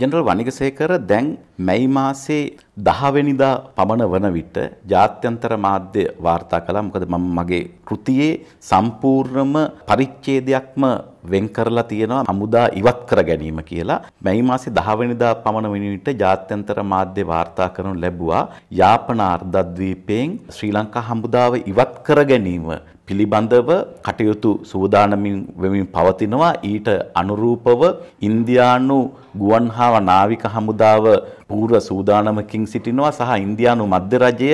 General Wanigasekara දැන් මැයි මාසේ 10 වෙනිදා පමණ වන විට ජාත්‍යන්තර මාධ්‍ය වාර්තා කළා. මොකද මම මගේ කෘතියේ සම්පූර්ණම පරිච්ඡේදයක්ම වෙන් කරලා තියෙනවා හමුදා ඉවත් කර ගැනීම කියලා. මැයි මාසේ 10 වෙනිදා පමණ වෙන විට ජාත්‍යන්තර මාධ්‍ය වාර්තා කරනු ලැබුවා යාපන අර්ධද්වීපයෙන් ශ්‍රී ලංකා හමුදාව ඉවත් කර ගැනීම පිළිබඳව කටයුතු සූදානමින් වෙමින් පවතිනවා ඊට අනුරූපව ඉන්දියානු ගුවන් හා නාවික හමුදාව පූර්ව සූදානමකින් සිටිනවා සහ ඉන්දියානු මධ්‍ය රජය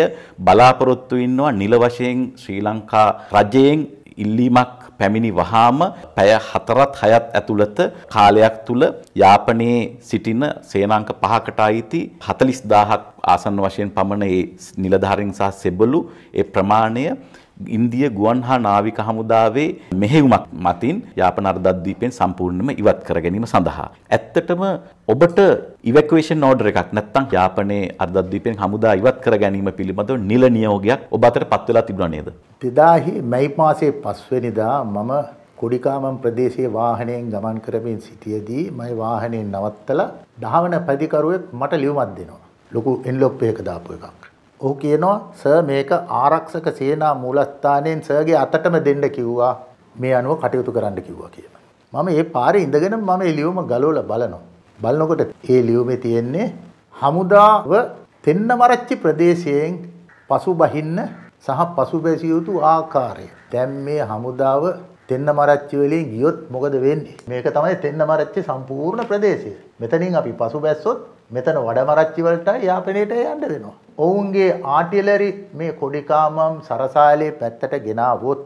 බලාපොරොත්තු ඉන්නවා නිල වශයෙන් ශ්‍රී ලංකා රජයෙන් ඉල්ලීමක් පැමිණි වහාම පැය හතරත් හයත් ඇතුළත කාලයක් තුල යාපනයේ සිටින සේනාංක පහකට අයිති 40000ක් ආසන්න වශයෙන් පමණ ඒ නිලධාරීන් සහ සෙබළු ඒ ප්‍රමාණය ඉන්දිය ගුවන් හා නාවික හමුදාවේ මෙහෙයුමක් මතින් යාපන අර්ධද්වීපයෙන් සම්පූර්ණයෙන්ම ඉවත් කර ගැනීම සඳහා. ඇත්තටම ඔබට ඉවැකුවේෂන් ඕඩර් එකක් නැත්නම් යාපනයේ අර්ධද්වීපයෙන් හමුදා ඉවත් කර ගැනීම පිළිබඳව නිල නියෝගයක් ඔබ අතට පත් වෙලා තිබුණා නේද? 2000 මැයි මාසයේ 5 වෙනිදා මම කොඩිකාමම් ප්‍රදේශයේ වාහනයෙන් ගමන් කරමින් සිටියදී මම වාහනේ නවත්තලා ධාවන පැදිකරුවෙක් මට ලියුමක් දෙනවා. ලොකු එන්ලොප් එකක දාපු එකක්. ඔහු කියනවා සර් මේක ආරක්ෂක සේනා මූලස්ථානයෙන් සර්ගේ අතටම දෙන්න කිව්වා මේ අනුව කටයුතු කරන්න කිව්වා කියන. මම ඒ පාරේ ඉඳගෙන මම ඒ ලියුම ගලවලා බලනවා. බලනකොට ඒ ලියුමේ තියෙන්නේ හමුදාව තෙන්නමරච්චි ප්‍රදේශයෙන් පසු බහින්න සහ පසු බැසිය යුතු ආකාරය. දැන් මේ හමුදාව තෙන්නමරච්චි වලින් ගියොත් මොකද වෙන්නේ? මේක තමයි තෙන්නමරච්චි සම්පූර්ණ ප්‍රදේශය. මෙතනින් අපි පසු බැස්සොත් මෙතන වඩමරච්චි වලට යාපනයට යන්න දෙනවා. ඔවුන්ගේ ආටිලරි මේ කොඩිකාමම් සරසාලේ පැත්තට ගෙනාවොත්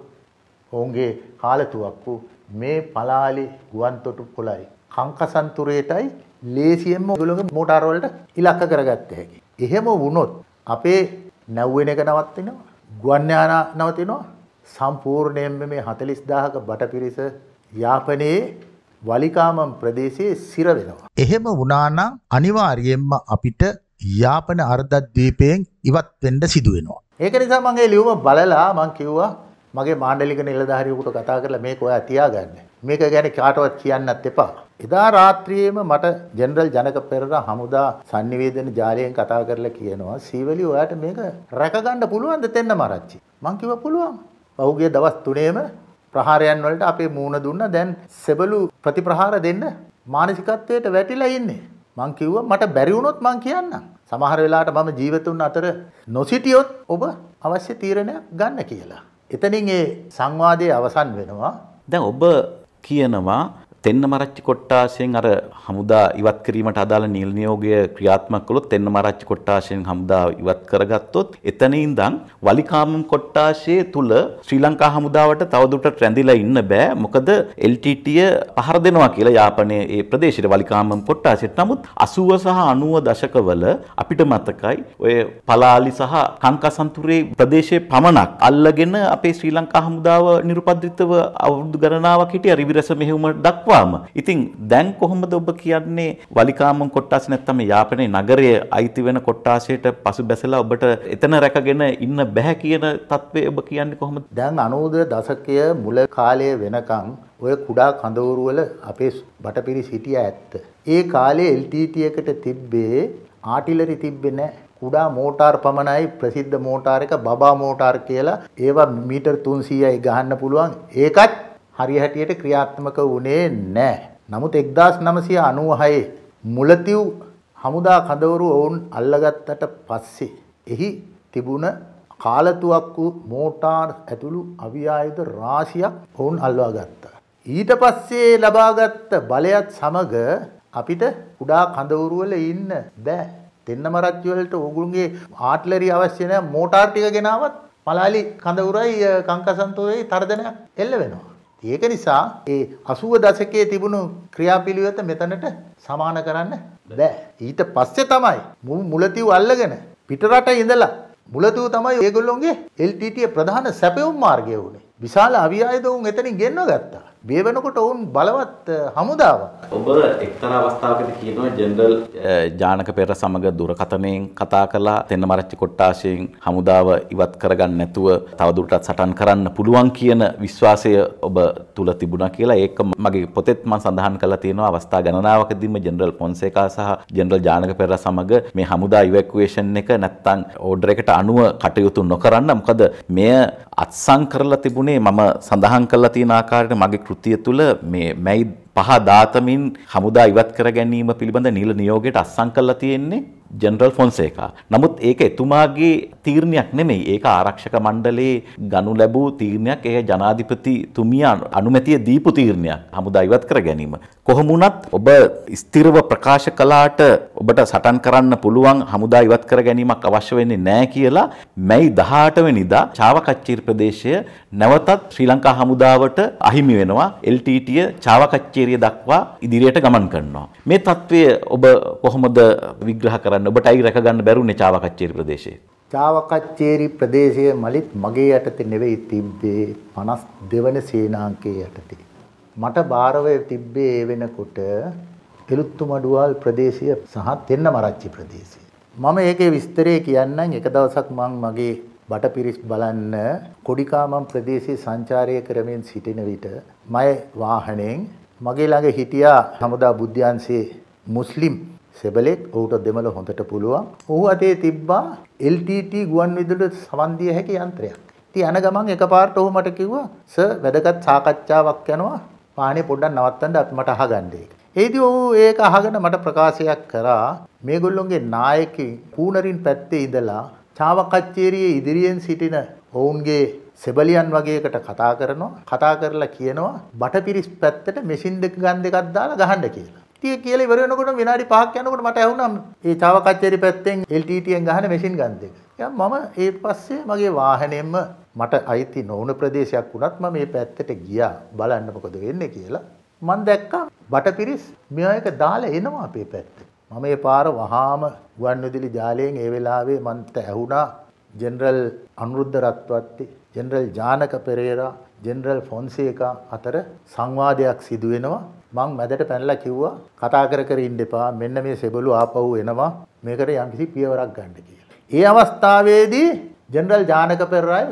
ඔවුන්ගේ කාලතුවක්කු මේ පලාලි ගුවන්තොටු කොළයි කංකසන්තුරේටයි ලේසියෙන්ම ඔයගොල්ලෝගේ මෝටාර වලට ඉලක්ක කරගත්ත හැකි. එහෙම වුණොත් අපේ නැව්වෙන එක නවත්වෙනවා. ගුවන් යාන නවතිනවා. සම්පූර්ණයෙන්ම මේ 40000ක බටපිරිස යාපනයේ වලිකාමම් ප්‍රදේශයේ සිර වෙනවා. එහෙම වුණා නම් අනිවාර්යයෙන්ම අපිට යාපන අර්ධද්වීපයෙන් ඉවත් වෙන්න සිදු වෙනවා. ඒක නිසා මම ඒ ලියුම බලලා මම කිව්වා මගේ මාණ්ඩලික නිලධාරියෙකුට කතා කරලා මේක ඔයා තියාගන්න. මේක ගැන කාටවත් කියන්නත් එපා. එදා රාත්‍රියේම මට ජෙනරල් ජනක පෙරේරා හමුදා sannivedana ජාලයෙන් කතා කරලා කියනවා සීවලි ඔයාට මේක රැකගන්න පුළුවන්ද තෙන්න මරච්චි. මං කිව්වා පුළුවන්. පහුගිය දවස් 3ේම ප්‍රහාරයන් වලට අපේ මූණ දුන්නා. දැන් සෙබළු ප්‍රතිප්‍රහාර දෙන්න මානසිකත්වයට වැටිලා ඉන්නේ. මං කිව්වා මට බැරි වුණොත් මං කියන්නම්. සමහර වෙලාවට මම ජීවිතුන් අතර නොසිටියොත් ඔබ අවශ්‍ය තීරණයක් ගන්න කියලා. එතනින් ඒ සංවාදයේ අවසන් වෙනවා. දැන් ඔබ කියනවා තෙන්න මරච්චි කොට්ටාශයෙන් අර හමුදා ඉවත් කිරීමට අදාළ නිල නියෝගය ක්‍රියාත්මක කළොත් තෙන්න මරච්චි කොට්ටාශයෙන් හමුදා ඉවත් කරගත්තොත් එතන ඉඳන් වලිකාමම් කොට්ටාශයේ තුල ශ්‍රී ලංකා හමුදාවට තවදුරටත් රැඳිලා ඉන්න බෑ මොකද LTT පහර දෙනවා කියලා යාපනයේ ඒ ප්‍රදේශයේ වලිකාමම් කොට්ටාශයට නමුත් 80 සහ 90 දශකවල අපිට මතකයි ඔය පලාලි සහ කංකසන්තුරේ ප්‍රදේශයේ පමණක් අල්ලගෙන අපේ ශ්‍රී ලංකා හමුදාව නිර්පද්‍රිතව අවුරුදු ගණනාවක් හිටිය රිවිරස මෙහෙයුම දක්වා පවාම. ඉතින් දැන් කොහොමද ඔබ කියන්නේ වලිකාමම් කොට්ටාස නැත්තම් යාපනයේ නගරයේ අයිති වෙන කොට්ටාසයට පසු බැසලා ඔබට එතන රැකගෙන ඉන්න බැහැ කියන තත්ත්වය ඔබ කියන්නේ කොහොමද? දැන් 90 දශකය මුල කාලය වෙනකන් ඔය කුඩා කඳවුරු වල අපේ බටපිරි සිටියා ඇත්ත. ඒ කාලේ LTT එකට තිබ්බේ ආටිලරි තිබ්බේ නැහැ. කුඩා මෝටාර් පමණයි ප්‍රසිද්ධ මෝටාර් එක බබා මෝටාර් කියලා ඒවා මීටර් 300යි ගහන්න පුළුවන්. ඒකත් හරිය හැටියට ක්‍රියාත්මක වුණේ නැහැ. නමුත් 1996 මුලතිව් හමුදා කඳවුරු ඔවුන් අල්ලගත්තට පස්සේ එහි තිබුණ කාලතුවක්කු මෝටාර් ඇතුළු අවියායුධ රාශියක් ඔවුන් අල්වා ගත්තා. ඊට පස්සේ ලබාගත්ත බලයත් සමග අපිට කුඩා කඳවුරුවල ඉන්න බෑ. දෙන්නම රජ්‍යවලට ඕගුන්ගේ ආට්ලරි අවශ්‍ය නැහැ මෝටාර් ටික ගෙනාවත් පලාලි කඳවුරයි කංකසන්තෝයේ තරදනයක් එල්ල වෙනවා. ඒක නිසා ඒ 80 දශකයේ තිබුණු ක්‍රියාපිළිවෙත මෙතනට සමාන කරන්න බෑ. ඊට පස්සේ තමයි මුලතිව් අල්ලගෙන පිටරට ඉඳලා මුලතිව් තමයි ඒගොල්ලොන්ගේ LTT ප්‍රධාන සැපයුම් මාර්ගය වුණේ. විශාල අවියායද උන් එතනින් ගෙන්ව ගත්තා. මේ වෙනකොට ඔවුන් බලවත් හමුදාවක්. ඔබ එක්තරා අවස්ථාවකදී කියනවා ජෙනරල් ජානක පෙර සමග දුරකථනයෙන් කතා කළා තෙන්නමරච්චි කොට්ටාෂයෙන් හමුදාව ඉවත් කරගන්න නැතුව තවදුරටත් සටන් කරන්න පුළුවන් කියන විශ්වාසය ඔබ තුල තිබුණා කියලා ඒක මගේ පොතෙත් මම සඳහන් කරලා තියෙනවා අවස්ථා ගණනාවකදීම ජෙනරල් පොන්සේකා සහ ජෙනරල් ජානක පෙර සමග මේ හමුදා ඉවැකුවේෂන් එක නැත්තම් ඕඩර් එකට අනුව කටයුතු නොකරන්න මොකද මෙය අත්සන් කරලා තිබුණේ මම සඳහන් කරලා තියෙන ආකාරයට මගේ කෘතිය තුළ මේ මැයි පහ දාතමින් හමුදා ඉවත් කර ගැනීම පිළිබඳ නිල නියෝගයට අත්සං කළා තියෙන්නේ ජෙනරල් ෆොන්සේකා. නමුත් ඒක එතුමාගේ තීරණයක් නෙමෙයි. ඒක ආරක්ෂක මණ්ඩලයේ ගනු ලැබූ තීරණයක්. ඒක ජනාධිපතිතුමියා අනුමැතිය දීපු තීරණයක්. හමුදා ඉවත් කර ගැනීම. කොහොම වුණත් ඔබ ස්ථිරව ප්‍රකාශ කළාට ඔබට සටන් කරන්න පුළුවන් හමුදා ඉවත් කර ගැනීමක් අවශ්‍ය වෙන්නේ නැහැ කියලා මැයි 18 වෙනිදා චාවකච්චීර් ප්‍රදේශය නැවතත් ශ්‍රී ලංකා හමුදාවට අහිමි වෙනවා. LTT චාවකච්චීරිය දක්වා ඉදිරියට ගමන් කරනවා. මේ తත්වය ඔබ කොහොමද විග්‍රහ කරන්න ඔබටයි රැකගන්න බැරුනේ චාවකච්චීර් ප්‍රදේශයේ චාවකච්චේරි ප්‍රදේශයේ මලිත් මගේ යටතේ නෙවෙයි තිබ්බේ 52 වෙනි සේනාංකයේ යටතේ. මට බාරව තිබ්බේ ඒ වෙනකොට එලුත්තුමඩුවල් ප්‍රදේශය සහ තෙන්නමරච්චි ප්‍රදේශය. මම ඒකේ විස්තරය කියන්නම් එක දවසක් මං මගේ බටපිරිස් බලන්න කොඩිකාමම් ප්‍රදේශයේ සංචාරය කරමින් සිටින විට මය වාහනයෙන් මගේ ළඟ හිටියා හමුදා බුද්ධයන්සේ මුස්ලිම් සෙබලෙක් ඔහුට දෙමළ හොඳට පුළුවන්. ඔහු අතේ තිබ්බා LTT ගුවන් විදුලියට සවන් දිය හැකි යන්ත්‍රයක්. ඉතින් යන ගමන් එකපාරට ඔහු මට කිව්වා "සර් වැදගත් සාකච්ඡාවක් යනවා. පානේ පොඩ්ඩක් නවත්තන්න අත් මට අහගන්න ඒක." ඒදී ඔහු ඒක අහගෙන මට ප්‍රකාශයක් කරා මේගොල්ලොන්ගේ නායකී පූනරින් පැත්තේ ඉඳලා චාවකච්චේරියේ ඉදිරියෙන් සිටින ඔවුන්ගේ සෙබලියන් වගේකට කතා කරනවා කතා කරලා කියනවා බටපිරිස් පැත්තට මැෂින් දෙක ගන්න දෙකක් දාලා ගහන්න කියලා. ටිය කියලා ඉවර වෙනකොට විනාඩි 5ක් යනකොට මට ඇහුණා මේ Java කච්චේරි පැත්තෙන් LTT එකෙන් ගහන මැෂින් ගන් දෙක. මම ඒ පස්සේ මගේ වාහනයෙන්ම මට අයිති නොවුණු ප්‍රදේශයක් වුණත් මම මේ පැත්තට ගියා බලන්න මොකද වෙන්නේ කියලා. මම දැක්කා බටපිරිස් මෙයායක දාලා එනවා අපේ පැත්තට. මම ඒ පාර වහාම ගුවන්විදුලි ජාලයෙන් ඒ වෙලාවේ මන්ට ඇහුණා general Anuruddha Ratwatte, general Janaka Perera, general Fonseka අතර සංවාදයක් සිදු වෙනවා. මං මැදට පැනලා කිව්වා කතා කර කර ඉන්න එපා මෙන්න මේ සෙබළු ආපහු එනවා මේකට යම්කිසි පියවරක් ගන්න කියලා. ඒ අවස්ථාවේදී ජෙනරල් ජානක පෙරරයි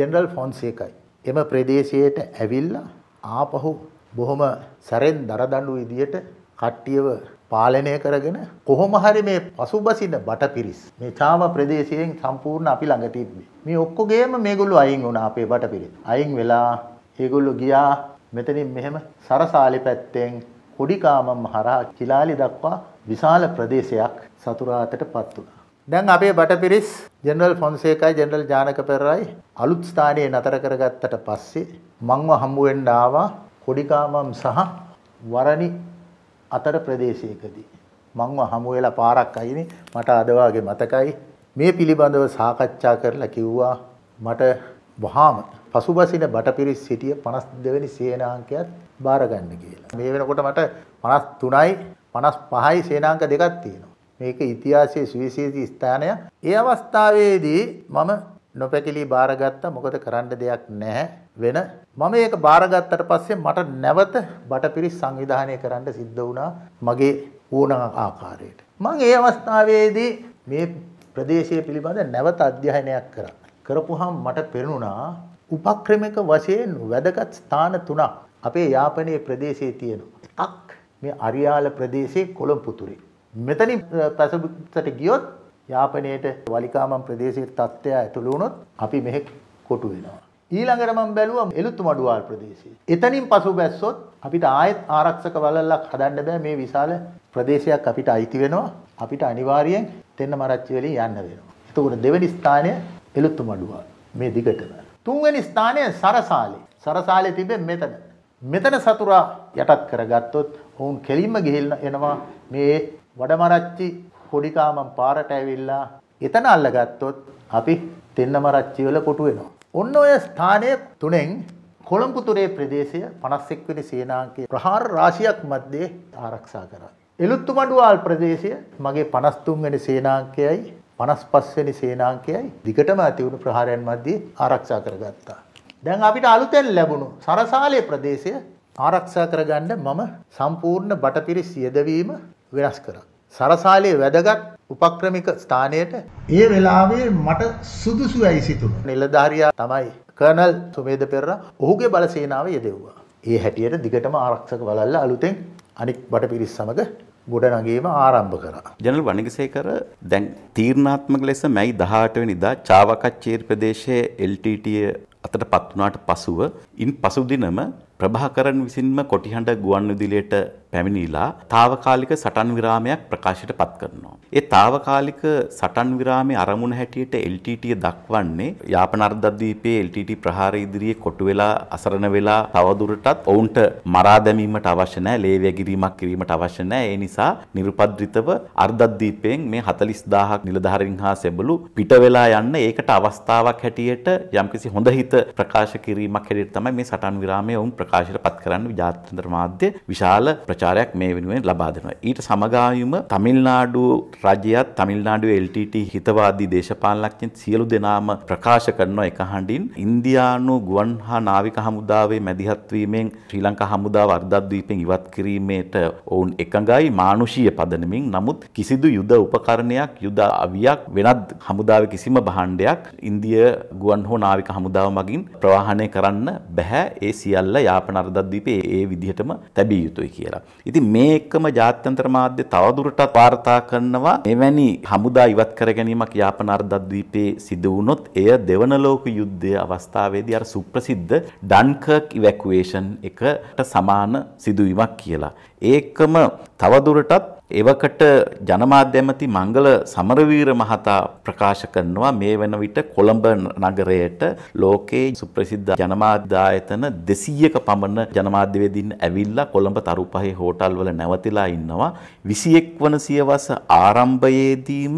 ජෙනරල් ෆොන්සේකයි එම ප්‍රදේශයට ඇවිල්ලා ආපහු බොහොම සැරෙන් දරදඬු විදියට කට්ටියව පාලනය කරගෙන කොහොම හරි මේ පසුබසින බටපිරිස් මේ චාම ප්‍රදේශයෙන් සම්පූර්ණ අපි ළඟ තිබ්බේ. මේ ඔක්කොගේම මේගොල්ලෝ අයින් වුණා අපේ බටපිරිස්. අයින් වෙලා ඒගොල්ලෝ ගියා මෙතනින් මෙහෙම සරසාලි පැත්තෙන් කොඩිකාමම් හරහා කිලාලි දක්වා විශාල ප්‍රදේශයක් සතුරාතට පත් වුණා. දැන් අපේ බටපිරිස් ජෙනරල් ෆොන්සේකයි ජෙනරල් ජානක පෙරරයි අලුත් ස්ථානයේ නතර කරගත්තට පස්සේ මංව හම්බ වෙන්න ආවා කොඩිකාමම් සහ වරණි අතර ප්‍රදේශයකදී මංව හමු වෙලා පාරක් අයිනේ මට අද වාගේ මතකයි මේ පිළිබඳව සාකච්ඡා කරලා කිව්වා මට වහාම පසුබසින බටපිරිස් සිටිය 52 වෙනි සේනාංකයත් බාර ගන්න කියලා. මේ වෙනකොට මට 53යි 55යි සේනාංක දෙකක් තියෙනවා. මේක ඉතිහාසයේ සුවිශේෂී ස්ථානයක්. ඒ අවස්ථාවේදී මම නොපැකිලි බාරගත්තා. මොකද කරන්න දෙයක් නැහැ වෙන. මම ඒක බාරගත්තට පස්සේ මට නැවත බටපිරිස් සංවිධානය කරන්න සිද්ධ වුණා මගේ ඕන ආකාරයට. මම ඒ අවස්ථාවේදී මේ ප්‍රදේශය පිළිබඳ නැවත අධ්‍යයනයක් කරා. කරපුවාම මට පෙනුණා උපක්‍රමක වශයෙන් වැදගත් ස්ථාන තුනක් අපේ යාපනයේ ප්‍රදේශයේ තියෙනවා. එකක් මේ අරියාල ප්‍රදේශයේ කොළඹපුතුරේ. මෙතනින් පැසබුත්තට ගියොත් යාපනයේට වලිකාමම් ප්‍රදේශයේ තත්ත්වය ඇතුළු වුණොත් අපි මෙහෙ කොටු වෙනවා. ඊළඟට මම බැලුවා එලුතුමඩුවාල් ප්‍රදේශයේ. එතනින් පසු බැස්සොත් අපිට ආයෙත් ආරක්ෂක වළල්ලක් හදන්න බෑ මේ විශාල ප්‍රදේශයක් අපිට අයිති වෙනවා. අපිට අනිවාර්යෙන් තෙන්න මරච්චි වලින් යන්න වෙනවා. එතකොට දෙවෙනි ස්ථානය එලුතුමඩුවාල්. මේ දිගටම තුන්වෙනි ස්ථානය සරසාලේ. සරසාලේ තිබෙන්නේ මෙතන. මෙතන සතුරා යටත් කරගත්තොත් ඔවුන් කෙලින්ම ගිහිල්ලා එනවා මේ වඩමරච්චි පොඩිකාමන් පාරට ඇවිල්ලා එතන අල්ලගත්තොත් අපි තෙන්නමරච්චි වල කොටු වෙනවා. ඔන්න ඔය ස්ථානයේ තුනෙන් කොළඹතුරේ ප්‍රදේශය 51 වෙනි සේනාංකයේ ප්‍රහාර රාශියක් මැද්දේ ආරක්ෂා කරා. එලුත්තුමඩුවාල් ප්‍රදේශය මගේ 53 වෙනි සේනාංකයයි 55 වෙනි සේනාංකයයි දිගටම ඇති වුණු ප්‍රහාරයන් මැද්දේ ආරක්ෂා කරගත්තා. දැන් අපිට අලුතෙන් ලැබුණු සරසාලේ ප්‍රදේශය ආරක්ෂා කරගන්න මම සම්පූර්ණ බටපිරිස් යෙදවීම වෙනස් කරා. සරසාලේ වැදගත් උපක්‍රමික ස්ථානයට ඒ වෙලාවේ මට සුදුසුයි සිතුණා. නිලධාරියා තමයි කර්නල් සුමේද පෙරේරා ඔහුගේ බලසේනාව යෙදෙව්වා. ඒ හැටියට දිගටම ආරක්ෂක වලල්ල අලුතෙන් අනික් බටපිරිස් සමග ගොඩනගීම ආරම්භ කරා. ජනල් වනිගසේකර දැන් තීරණාත්මක ලෙස මැයි 18 වෙනිදා චාවකච්චේර් ප්‍රදේශයේ LTT අතට පත් වුණාට පසුව ඉන් පසු දිනම ප්‍රභාකරන් විසින්ම කොටිහඬ ගුවන්විදුලියට පැමිණිලා తాවකාලික සටන් විරාමයක් ප්‍රකාශයට පත් කරනවා. ඒ తాවකාලික සටන් විරාමයේ අරමුණ හැටියට LTT දක්වන්නේ යාපනර්ධද්වීපයේ LTT ප්‍රහාර ඉදිරියේ කොටු වෙලා අසරණ වෙලා තවදුරටත් ඔවුන්ට මරා දැමීමට අවශ්‍ය නැහැ, ලේ වැගිරීමක් කිරීමට අවශ්‍ය නැහැ. ඒ නිසා nirupadritaව අර්ධද්වීපයෙන් මේ 40000ක් නිලධාරීන් හා සෙබළු පිට වෙලා යන්න ඒකට අවස්ථාවක් හැටියට යම්කිසි හොඳ හිත ප්‍රකාශ කිරීමක් හැටියට තමයි මේ සටන් විරාමය ඔවුන් ප්‍රකාශ ප්‍රකාශයට පත් කරන්න ජාත්‍යන්තර මාධ්‍ය විශාල ප්‍රචාරයක් මේ වෙනුවෙන් ලබා දෙනවා. ඊට සමගාමීව තමිල්නාඩු රජයත් තමිල්නාඩුවේ LTT හිතවාදී දේශපාලනඥයින් සියලු දෙනාම ප්‍රකාශ කරන එක හඬින් ඉන්දියානු ගුවන් හා නාවික හමුදාවේ මැදිහත් වීමෙන් ශ්‍රී ලංකා හමුදාව අර්ධද්වීපයෙන් ඉවත් කිරීමේට ඔවුන් එකඟයි මානුෂීය පදනමින්. නමුත් කිසිදු යුද උපකරණයක් යුද අවියක් වෙනත් හමුදාවේ කිසිම භාණ්ඩයක් ඉන්දිය ගුවන් හෝ නාවික හමුදාව මගින් ප්‍රවාහනය කරන්න බෑ. ඒ සියල්ල යා යාපන අර්ධද්වීපයේ ඒ විදිහටම තැබිය යුතුයි කියලා. ඉතින් මේ එක්කම ජාත්‍යන්තර මාධ්‍ය තවදුරටත් වාර්තා කරනවා එවැනි හමුදා ඉවත් කර ගැනීමක් යාපන අර්ධද්වීපයේ සිදු වුණොත් එය දෙවන ලෝක යුද්ධය අවස්ථාවේදී අර සුප්‍රසිද්ධ ඩන්කර්ක් ඉවැකුවේෂන් එකට සමාන සිදුවීමක් කියලා. ඒකම තවදුරටත් එවකට ජනමාධ්‍යමති මංගල සමරවීර මහතා ප්‍රකාශ කරනවා මේ වෙන විට කොළඹ නගරයට ලෝකයේ සුප්‍රසිද්ධ ජනමාධ්‍යායතන 200ක පමණ ජනමාධ්‍යවේදීන් ඇවිල්ලා කොළඹ තරුපහේ හෝටල් වල නැවතිලා ඉන්නවා 21 වන සියවස ආරම්භයේදීම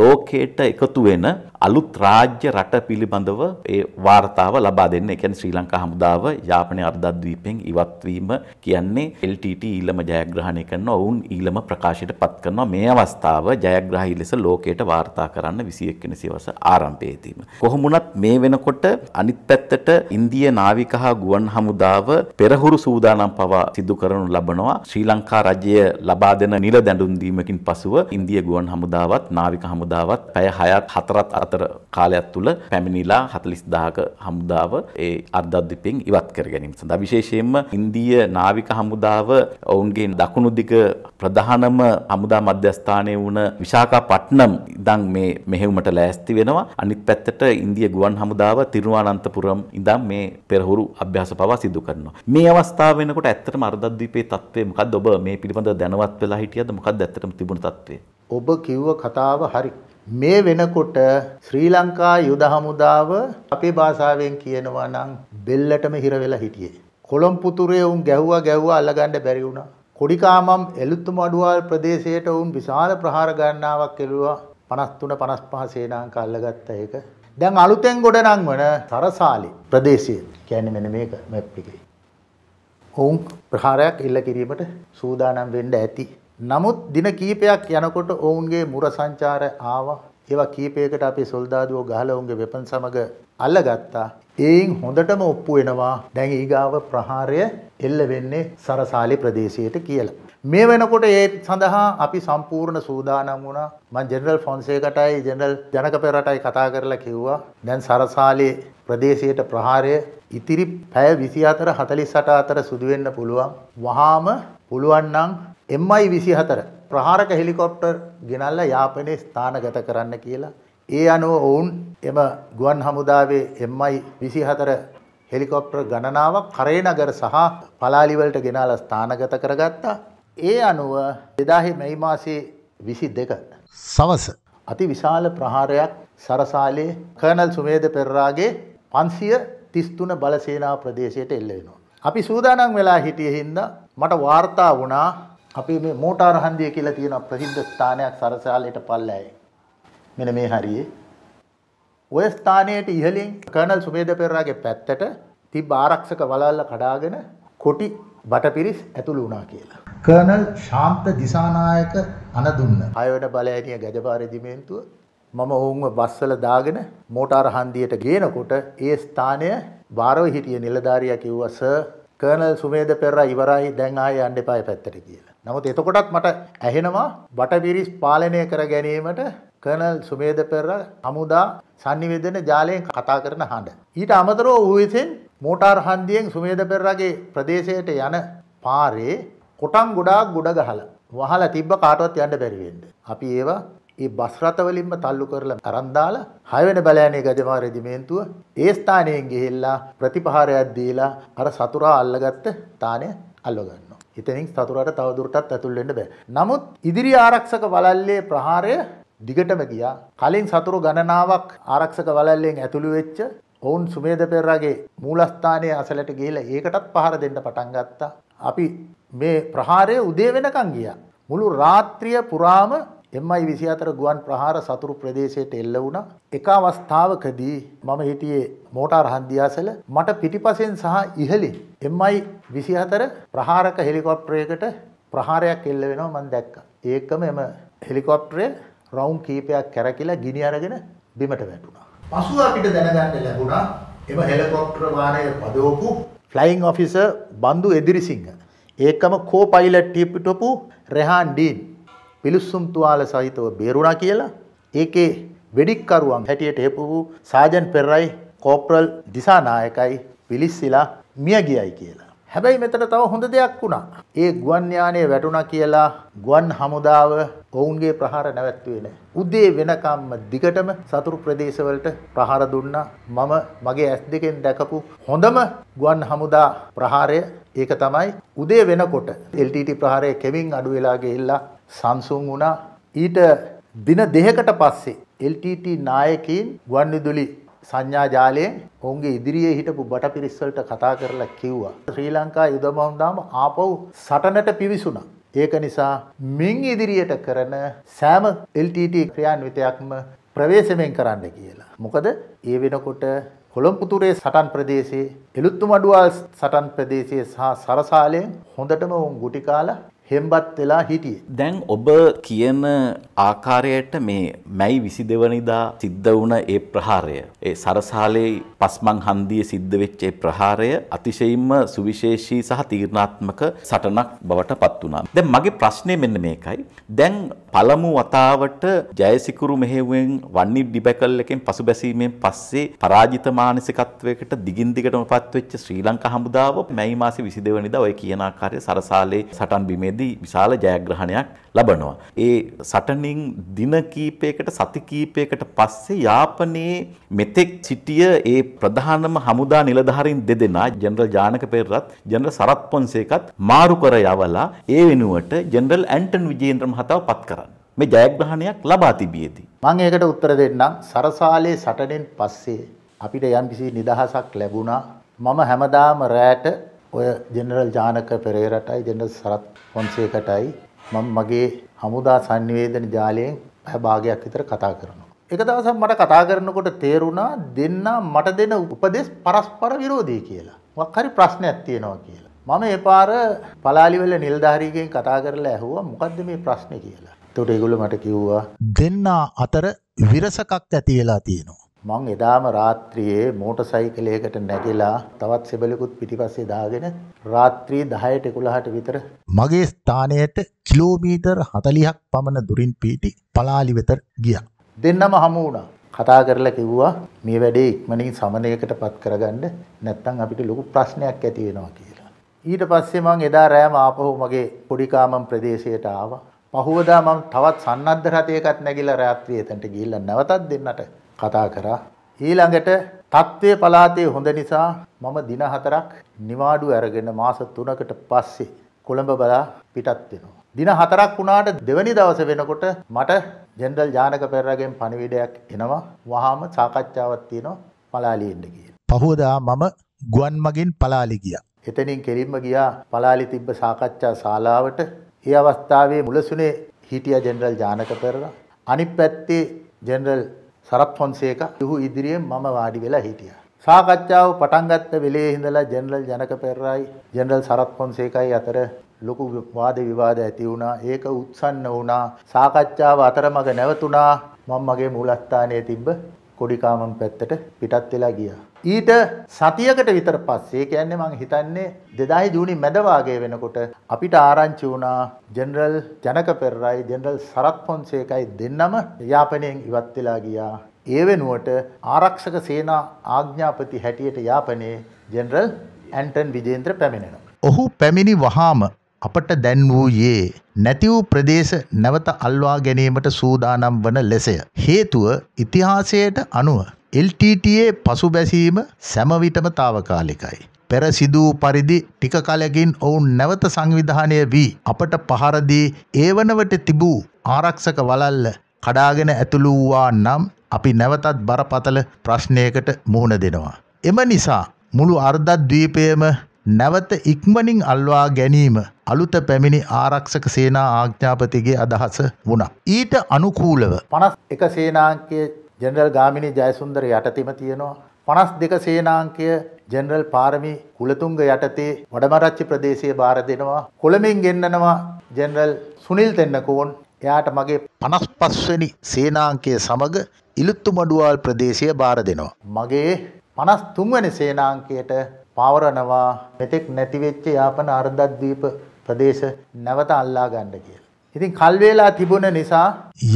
ලෝකයට එකතු වෙන අලුත් රාජ්‍ය රට පිළිබඳව ඒ වාර්තාව ලබා දෙන්න. ඒ කියන්නේ ශ්‍රී ලංකා හමුදාව යාපනයේ අර්ධද්වීපයෙන් ඉවත් වීම කියන්නේ LTT ඊළම ජයග්‍රහණය කරන ඔවුන් ඊළම ප්‍රකාශයට පත් කරනවා. මේ අවස්ථාව ජයග්‍රාහී ලෙස ලෝකයට වාර්තා කරන්න 21 වෙනි සියවස ආරම්භයේදීම. කොහොම වුණත් මේ වෙනකොට අනිත් පැත්තට ඉන්දිය නාවික හා ගුවන් හමුදාව පෙරහුරු සූදානම් පවා සිදු කරනු ලබනවා. ශ්‍රී ලංකා රජය ලබා දෙන නිල දැඳුම් දීමකින් පසුව ඉන්දිය ගුවන් හමුදාවත් නාවික හමුදාවත් පැය 6ක් 4ක් අතර අතර කාලයක් තුළ පැමිණිලා 40000ක හමුදාව ඒ අර්ධද්වීපයෙන් ඉවත් කර ගැනීම සඳහා විශේෂයෙන්ම ඉන්දීය නාවික හමුදාව ඔවුන්ගේ දකුණු දිග ප්‍රධානම හමුදා මධ්‍යස්ථානයේ වුණ විශාඛාපට්නම් ඉඳන් මේ මෙහෙයුමට ලෑස්ති වෙනවා අනිත් පැත්තට ඉන්දිය ගුවන් හමුදාව තිරුවනන්තපුරම් ඉඳන් මේ පෙරහුරු අභ්‍යාස පවා සිදු කරනවා මේ අවස්ථාව වෙනකොට ඇත්තටම අර්ධද්වීපයේ තත්ත්වය මොකද්ද ඔබ මේ පිළිබඳව දැනවත් වෙලා හිටියද මොකද්ද ඇත්තටම තිබුණු තත්ත්වය ඔබ කිව්ව කතාව හරි මේ වෙනකොට ශ්‍රී ලංකා යුද හමුදාව අපේ භාෂාවෙන් කියනවා නම් බෙල්ලටම හිර වෙලා හිටියේ. කොළොම් පුතුරේ උන් ගැහුවා ගැහුවා අල්ලගන්න බැරි වුණා. කොඩිකාමම් එලුත්තුම අඩුවාල් ප්‍රදේශයට උන් විශාල ප්‍රහාර ගණනාවක් කෙළුවා. 53 55 සේනාංක අල්ලගත්ත ඒක. දැන් අලුතෙන් ගොඩනංවන තරසාලි ප්‍රදේශය කියන්නේ මෙන්න මේක මැප් එකේ. ඔවුන් ප්‍රහාරයක් ඉල්ල කිරීමට සූදානම් වෙන්න ඇති නමුත් දින කීපයක් යනකොට ඔවුන්ගේ මුර සංචාර ආවා. ඒවා කීපයකට අපි සොල්දාදුවෝ ගහලා ඔවුන්ගේ වෙපන් සමග අල්ලගත්තා. ඒයින් හොඳටම ඔප්පු වෙනවා දැන් ඊගාව ප්‍රහාරය එල්ල වෙන්නේ සරසාලි ප්‍රදේශයට කියලා. මේ වෙනකොට ඒ සඳහා අපි සම්පූර්ණ සූදානම් වුණා. මම ජෙනරල් ෆොන්සේකටයි ජෙනරල් ජනක පෙරටයි කතා කරලා කිව්වා. දැන් සරසාලේ ප්‍රදේශයට ප්‍රහාරය ඉතිරි පැය 24 48 අතර සිදු වෙන්න පුළුවන්. වහාම පුළුවන් නම් MI 24 ප්‍රහාරක හෙලිකොප්ටර් ගෙනල්ලා යාපනයේ ස්ථානගත කරන්න කියලා ඒ අනුව ඔවුන් එම ගුවන් හමුදාවේ MI 24 හෙලිකොප්ටර් ගණනාවක් කරේ නගර සහ පලාලි වලට ගෙනාලා ස්ථානගත කරගත්තා. ඒ අනුව 2000 මැයි මාසයේ 22 සවස අති විශාල ප්‍රහාරයක් සරසාලේ කර්නල් සුමේද පෙරරාගේ 533 බලසේනා ප්‍රදේශයට එල්ල වෙනවා. අපි සූදානම් වෙලා හිටියේ හින්දා මට වාර්තා වුණා අපි මේ මෝටාර හන්දිය කියලා තියෙන ප්‍රසිද්ධ ස්ථානයක් සරසාලේට පල්ලෑයි. මෙන්න මේ හරියේ. ওই ස්ථානයට ඉහළින් කර්නල් සුමේද පෙරරාගේ පැත්තට තිබ්බ ආරක්ෂක වළල්ල කඩාගෙන කොටි බටපිරිස් ඇතුළු වුණා කියලා. කර්නල් ශාන්ත දිසානායක අනදුන්න. අයවැඩ බලඇනිය ගැජපාර දිමේන්තුව මම ඔවුන්ව බස්සල දාගෙන මෝටාර හන්දියට ගේනකොට ඒ ස්ථානය බාරව හිටිය නිලධාරියා කිව්වා සර් කර්නල් සුමේද පෙරා ඉවරයි දැන් ආය යන්න එපා පැත්තට කියලා. නමුත් එතකොටත් මට ඇහෙනවා බටපිරිස් පාලනය කර ගැනීමට කර්නල් සුමේද පෙරා හමුදා sannivedana ජාලයෙන් කතා කරන හඬ. ඊට අමතරව ඌ විසින් මෝටාර් හන්දියෙන් සුමේද පෙරාගේ ප්‍රදේශයට යන පාරේ කොටම් ගොඩාක් ගොඩ ගහලා වහලා තිබ්බ කාටවත් යන්න බැරි වෙන්න. අපි ඒවා ඒ බස් රථවලින්ම තල්ලු කරලා අරන් දාලා හයවෙනි බළයනේ ගජමාර රෙජිමේන්තුව ඒ ස්ථානයෙන් ගිහිල්ලා ප්‍රතිපහාරයක් දීලා අර සතුරා අල්ලගත්ත තානේ අල්ව ගන්නවා. එතනින් සතුරාට තවදුරටත් ඇතුල් වෙන්න බෑ. නමුත් ඉදිරි ආරක්ෂක වලල්ලේ ප්‍රහාරය දිගටම ගියා. කලින් සතුරු ගණනාවක් ආරක්ෂක වලල්ලෙන් ඇතුළු වෙච්ච ඔවුන් සුමේද පෙරරගේ මූලස්ථානයේ අසලට ගිහිලා ඒකටත් පහර දෙන්න පටන් ගත්තා. අපි මේ ප්‍රහාරය උදේ වෙනකන් ගියා. මුළු රාත්‍රිය පුරාම MI24 ගුවන් ප්‍රහාර සතුරු ප්‍රදේශයට එල්ල වුණා. එක අවස්ථාවකදී මම හිටියේ මෝටාර හන්දියාසල මට පිටිපසෙන් සහ ඉහළින් MI24 ප්‍රහාරක හෙලිකොප්ටරයකට ප්‍රහාරයක් එල්ල වෙනවා මම දැක්කා. ඒකම එම හෙලිකොප්ටරය රවුන්ඩ් කීපයක් කැරකිලා ගිනි අරගෙන බිමට වැටුණා. පසුව අපිට දැනගන්න ලැබුණා එම හෙලිකොප්ටර වාහනය පදවපු ෆ්ලයින් ඔෆිසර් බන්දු එදිරිසිංහ. ඒකම කෝ පයිලට් ටීපිටපු රෙහාන් ඩීන් පිලිස්සුම් තුවාල සහිතව බේරුණා කියලා ඒකේ වෙඩික්කරුවන් හැටියට හෙපු වූ සාජන් පෙරයි කෝප්‍රල් දිසානායකයි පිලිස්සිලා මිය ගියයි කියලා. හැබැයි මෙතන තව හොඳ දෙයක් වුණා. ඒ ගුවන් යානය වැටුණා කියලා ගුවන් හමුදාව ඔවුන්ගේ ප්‍රහාර නැවැත්තුවේ නැහැ. උදේ වෙනකම්ම දිගටම සතුරු ප්‍රදේශවලට ප්‍රහාර දුන්නා. මම මගේ ඇස් දෙකෙන් දැකපු හොඳම ගුවන් හමුදා ප්‍රහාරය ඒක තමයි උදේ වෙනකොට LTT ප්‍රහාරය කෙමින් අඩු වෙලා ගිහිල්ලා සංසුන් වුණා. ඊට දින දෙකකට පස්සේ LTT නායකයින් ගුවන් විදුලි සංඥා ජාලයෙන් ඔවුන්ගේ ඉදිරියේ හිටපු බටපිරිස් වලට කතා කරලා කිව්වා ශ්‍රී ලංකා යුදබමුදාම ආපහු සටනට පිවිසුණා. ඒක නිසා මින් ඉදිරියට කරන සෑම LTT ක්‍රියාන්විතයක්ම ප්‍රවේශමෙන් කරන්න කියලා. මොකද ඒ වෙනකොට කොළොම්පුතුරේ සටන් ප්‍රදේශයේ එළුත්තුමඩුවල් සටන් ප්‍රදේශයේ සහ සරසාලයෙන් හොඳටම උන් ගුටි කාලා හෙම්බත් වෙලා හිටියේ. දැන් ඔබ කියන ආකාරයට මේ මැයි විසි දෙවනිදා සිද්ධ වුණ ඒ ප්‍රහාරය. ඒ සරසාලේ පස්මං හන්දිය සිද්ධ වෙච්චේ ප්‍රහාරය අතිශයින්ම සුවිශේෂී සහ තීරණාත්මක සටනක් බවට පත් වුණා. දැන් මගේ ප්‍රශ්නේ මෙන්න මේකයි. දැන් පළමු වතාවට ජයසිකුරු මෙහෙයුවෙන් වන්නි ඩිබැකල් එකෙන් පසුබැසීමෙන් පස්සේ පරාජිත මානසිකත්වයකට දිගින් දිගටම පත්වෙච්ච ශ්‍රී ලංකා හමුදාව මැයි මාසේ 22 වෙනිදා ඔය කියන ආකාරය සරසාලේ සටන් බිමේ සටනේදී විශාල ජයග්‍රහණයක් ලබනවා. ඒ සටනින් දින කීපයකට සති කීපයකට පස්සේ යාපනයේ මෙතෙක් සිටිය ඒ ප්‍රධානම හමුදා නිලධාරීන් දෙදෙනා ජෙනරල් ජානක පෙරරත් ජෙනරල් සරත් පොන්සේකත් මාරු කර යවලා ඒ වෙනුවට ජෙනරල් ඇන්ටන් විජේන්ද්‍ර මහතාව පත් කරන්න. මේ ජයග්‍රහණයක් ලබා තිබියදී. මං ඒකට උත්තර දෙන්නම්. සරසාලේ සටනෙන් පස්සේ අපිට යම්කිසි නිදහසක් ලැබුණා. මම හැමදාම රෑට ඔය ජෙනරල් ජානක පෙරේරටයි ජෙනරල් සරත් ෆොන්සේකටයි මම මගේ හමුදා sannivedana ජාලයෙන් පැය භාගයක් විතර කතා කරනවා. එක දවසක් මට කතා කරනකොට තේරුණා දෙන්නා මට දෙන උපදෙස් පරස්පර විරෝධී කියලා. මොකක් හරි ප්‍රශ්නයක් තියෙනවා කියලා. මම එපාර පලාලිවල නිලධාරීගෙන් කතා කරලා ඇහුවා මොකද්ද මේ ප්‍රශ්නේ කියලා. එතකොට ඒගොල්ලෝ මට කිව්වා දෙන්නා අතර විරසකක් ඇති වෙලා තියෙනවා. මං එදාම රාත්‍රියේ මෝටර් සයිකලයකට නැගිලා තවත් සෙබලකුත් පිටිපස්සේ දාගෙන රාත්‍රී 10ට 11ට විතර මගේ ස්ථානයට කිලෝමීටර් 40ක් පමණ දුරින් පීටි පලාලි වෙත ගියා. දෙන්නම හමු වුණා. කතා කරලා කිව්වා මේ වැඩේ ඉක්මනින් සමනයකට පත් කරගන්න නැත්නම් අපිට ලොකු ප්‍රශ්නයක් ඇති වෙනවා කියලා. ඊට පස්සේ මම එදා රෑම ආපහු මගේ පොඩි කාමම් ප්‍රදේශයට ආවා. පහුවදා මම තවත් සන්නද්ධ රථයකත් නැගිලා රාත්‍රියේ එතනට ගිහිල්ලා නැවතත් දෙන්නට කතා කරා. ඊළඟට තත්ත්වය පලාතේ හොඳ නිසා මම දින හතරක් නිවාඩු ඇරගෙන මාස 3කට පස්සේ කොළඹ බලා පිටත් වෙනවා. දින හතරක් වුණාට දෙවැනි දවස වෙනකොට මට ජෙනරල් ජානක පෙරරගෙන් පණිවිඩයක් එනවා. වහාම සාකච්ඡාවක් තියෙනවා පලාලි එන්න කියලා. පහුවදා මම ගුවන් මගින් පලාලි ගියා. එතනින් කෙලින්ම ගියා පලාලි තිබ්බ සාකච්ඡා ශාලාවට. ඒ අවස්ථාවේ මුලසුනේ හිටිය ජෙනරල් ජානක පෙරර අනිත් පැත්තේ ජෙනරල් සරත් ෆොන්සේක යුහු ඉදිරියෙන් මම වාඩි වෙලා හිටියා. සාකච්ඡාව පටන් ගත්ත වෙලේ ඉඳලා ජෙනරල් ජනක පෙරරයි ජෙනරල් සරත් ෆොන්සේකයි අතර ලොකු වාද විවාද ඇති වුණා. ඒක උත්සන්න වුණා. සාකච්ඡාව අතරමඟ නැවතුණා. මම මගේ මූලස්ථානයේ තිබ්බ කොඩිකාමම් පැත්තට පිටත් වෙලා ගියා. ඊට සතියකට විතර පස්සේ කියන්නේ මම හිතන්නේ 2000 ජූනි මැද වාගේ වෙනකොට අපිට ආරංචි වුණා ජෙනරල් ජනක පෙරරයි ජෙනරල් සරත් පොන්සේකයි දෙන්නම යාපනයෙන් ඉවත් වෙලා ගියා. ඒ වෙනුවට ආරක්ෂක සේනා ආඥාපති හැටියට යාපනයේ ජෙනරල් ඇන්ටන් විජේන්ද්‍ර පැමිණෙනවා. ඔහු පැමිණි වහාම අපට දැන් වූයේ නැති වූ ප්‍රදේශ නැවත අල්වා ගැනීමට සූදානම් වන ලෙසය. හේතුව ඉතිහාසයට අනුව LTTA පසුබැසීම සැමවිටම తాවකාලිකයි. පෙර සිදු පරිදි ටික කලකින් ඔවුන් නැවත සංවිධානය වී අපට පහර දී ඒවනවට තිබූ ආරක්ෂක වලල්ල කඩාගෙන ඇතුළු වූවා නම් අපි නැවතත් බරපතල ප්‍රශ්නයකට මුහුණ දෙනවා. එම නිසා මුළු අර්ධද්වීපයම නැවත ඉක්මනින් අල්වා ගැනීම අලුත පැමිණි ආරක්ෂක සේනා ආඥාපතිගේ අදහස වුණා. ඊට අනුකූලව පනස් එක සේනාංකය ජෙනරල් ගාමිණි ජයසුන්දර යටතෙම තියෙනවා. පනස් දෙක සේනාංකය ජෙනරල් පාරමි කුලතුංග යටතේ වඩමරච්චි ප්‍රදේශය බාර දෙනවා. කොළමින් ගෙන්න්නනවා ජෙනරල් සුනිල් දෙන්නකෝන් එයාට මගේ පනස් පස්වනි සේනාංකය සමඟ ඉළුත්තු මඩුවල් ප්‍රදේශය බාර දෙනවා. මගේ පනස් තුන්වැනි සේනාංකයට පවරනවා මෙතෙක් නැතිවෙච්ච යාපන අර්ධද්වීප ප්‍රදේශ නැවත අල්ලා ගන්න කියලා. ඉතින් කල් වේලා තිබුණ නිසා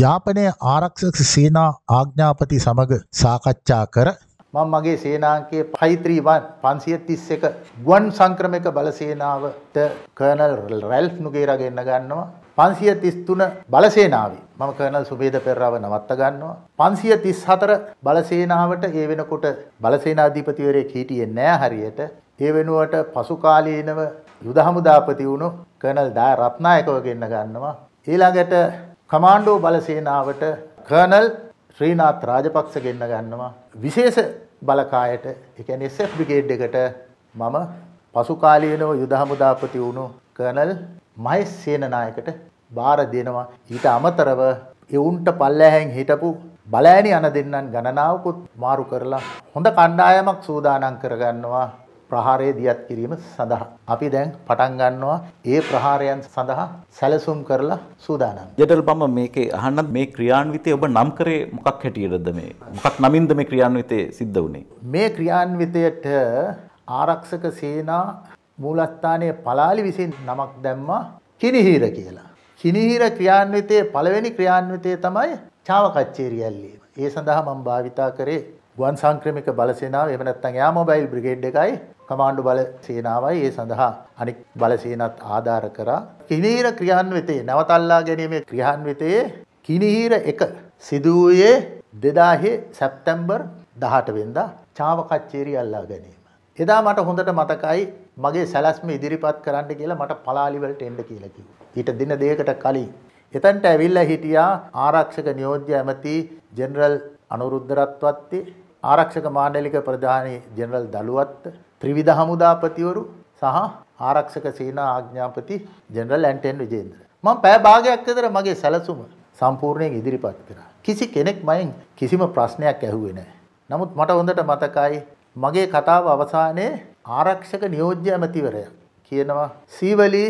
යාපනයේ ආරක්ෂක සේනා ආඥාපති සමග සාකච්ඡා කර මම මගේ සේනාංකයේ 531 531 ගුවන් සංක්‍රමක බලසේනාවට කර්නල් රැල්ෆ් නුගේරා ගෙන්න ගන්නවා. 533 බලසේනාවේ මම කර්නල් සුබේද පෙරරාව නවත්ත ගන්නවා 534 බලසේනාවට ඒ වෙනකොට බලසේනාධිපතිවරයෙක් හිටියේ නෑ හරියට ඒ වෙනුවට පසු කාලීනව යුද හමුදාපති වුණු කර්නල් දා රත්නායකව ගෙන්න ගන්නවා ඊළඟට කමාන්ඩෝ බලසේනාවට කර්නල් ශ්‍රීනාත් රාජපක්ෂ ගෙන්න ගන්නවා විශේෂ බලකායට ඒ කියන්නේ SF බ්‍රිගේඩ් එකට මම පසු කාලීනව යුද හමුදාපති වුණු කර්නල් මහේස් සේනනායකට බාර දෙනවා ඊට අමතරව එවුන්ට පල්ලෑහැන් හිටපු බලෑනි අන දෙන්නන් ගණනාවකුත් මාරු කරලා හොඳ කණ්ඩායමක් සූදානම් කරගන්නවා ප්‍රහාරය දියත් කිරීම සඳහා. අපි දැන් පටන් ගන්නවා ඒ ප්‍රහාරයන් සඳහා සැලසුම් කරලා සූදානම්. ජටල් පම මේකේ අහන්නත් මේ ක්‍රියාන්විතය ඔබ නම් කරේ මොකක් හැටියටද මේ? මොකක් නමින්ද මේ ක්‍රියාන්විතය සිද්ධ වුණේ? මේ ක්‍රියාන්විතයට ආරක්ෂක සේනා මූලස්ථානයේ පලාලි විසින් නමක් දැම්මා කිනිහිර කියලා. හිනීර ක්‍රියාන්විතයේ පළවෙනි ක්‍රියාන්විතය තමයි චාවකච්චේරිය ඇල්ලීම. ඒ සඳහා මම භාවිතා කරේ ගුවන් සංක්‍රමික බල සේනාව එහෙම නැත්නම් එයා මොබයිල් බ්‍රිගේඩ් එකයි කමාණ්ඩු බල සේනාවයි ඒ සඳහා අනික් බල සේනත් ආධාර කරා. හිනීර ක්‍රියාන්විතයේ නැවතල්ලා ගැනීමේ ක්‍රියාන්විතයේ හිනීර එක සිදු වූයේ 2000 සැප්තැම්බර් 18 වෙනිදා චාවකච්චේරිය අල්ලා ගැනීම. එදා මට හොඳට මතකයි මගේ සැලැස්ම ඉදිරිපත් කරන්න කියලා මට පලාලිවලට එන්න කියලා කිව්වා. ඊට දින දෙකකට කලින් එතනට ඇවිල්ලා හිටියා ආරක්ෂක නියෝජ්‍ය ඇමති ජෙනරල් අනුරුද්ධ රත්වත්ති, ආරක්ෂක මාණ්ඩලික ප්‍රධානී ජෙනරල් දලුවත්, ත්‍රිවිධ හමුදාපතිවරු සහ ආරක්ෂක සේනා ආඥාපති ජෙනරල් ඇන්ටන් විජේන්ද්‍ර. මම පැය භාගයක් විතර මගේ සැලසුම සම්පූර්ණයෙන් ඉදිරිපත් කරා. කිසි කෙනෙක් මයින් කිසිම ප්‍රශ්නයක් ඇහුවේ නැහැ. නමුත් මට හොඳට මතකයි මගේ කතාව අවසානයේ ආරක්ෂක නියෝජ්‍ය ඇමතිවරයා කියනවා Sivali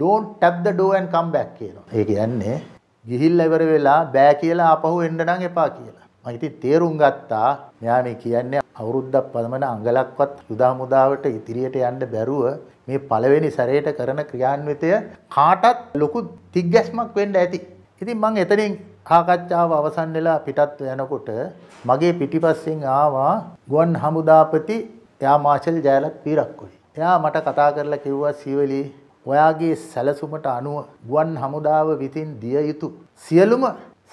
don't tap the door and come back කියනවා. ඒ කියන්නේ ගිහිල්ලා ඉවර වෙලා බෑ කියලා ආපහු එන්න නම් එපා කියලා. මම ඉතින් තේරුම් ගත්තා මෙයා මේ කියන්නේ අවුරුද්දක් පමණ අඟලක්වත් යුදා මුදාවට ඉදිරියට යන්න බැරුව මේ පළවෙනි සැරේට කරන ක්‍රියාන්විතය කාටත් ලොකු තිග්ගැස්මක් වෙන්න ඇති. ඉතින් මං එතනින් සාකච්ඡාව අවසන් වෙලා පිටත් යනකොට මගේ පිටිපස්සෙන් ආවා ගුවන් හමුදාපති එයා මාෂල් ජයලත් පීරක්කොලි. එයා මට කතා කරලා කිව්වා සීවලි ඔයාගේ සැලසුමට අනුව ගුවන් හමුදාව විතින් දිය යුතු සියලුම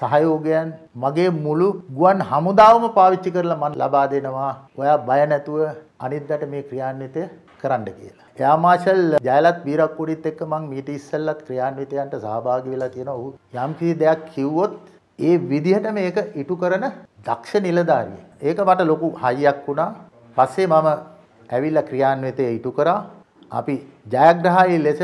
සහයෝගයන් මගේ මුළු ගුවන් හමුදාවම පාවිච්චි කරලා මන් ලබා දෙනවා. ඔයා බය නැතුව අනිද්දට මේ ක්‍රියාන්විතය කරන්න කියලා. යාමාශල් ජයලත් වීරක්කුඩිත් එක්ක මං මීට ඉස්සල්ලත් ක්‍රියාන්විතයන්ට සහභාගි වෙලා තියෙන ඔහු යම් කිසි දෙයක් කිව්වොත් ඒ විදිහට මේක ඉටු කරන දක්ෂ නිලධාරියෙක්. ඒක මට ලොකු හයියක් වුණා. පස්සේ මම ඇවිල්ලා ක්‍රියාන්විතය ඉටු කරා. අපි ජයග්‍රහායි ලෙස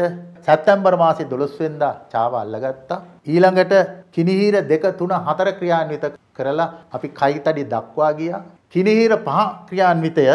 සැප්තැම්බර් මාසේ 12 වෙනිදා චාව අල්ලගත්තා. ඊළඟට කිනිහිර 2 3 4 ක්‍රියාන්විත කරලා අපි කයිතඩි දක්වා ගියා. කිනිහිර පහ ක්‍රියාන්විතය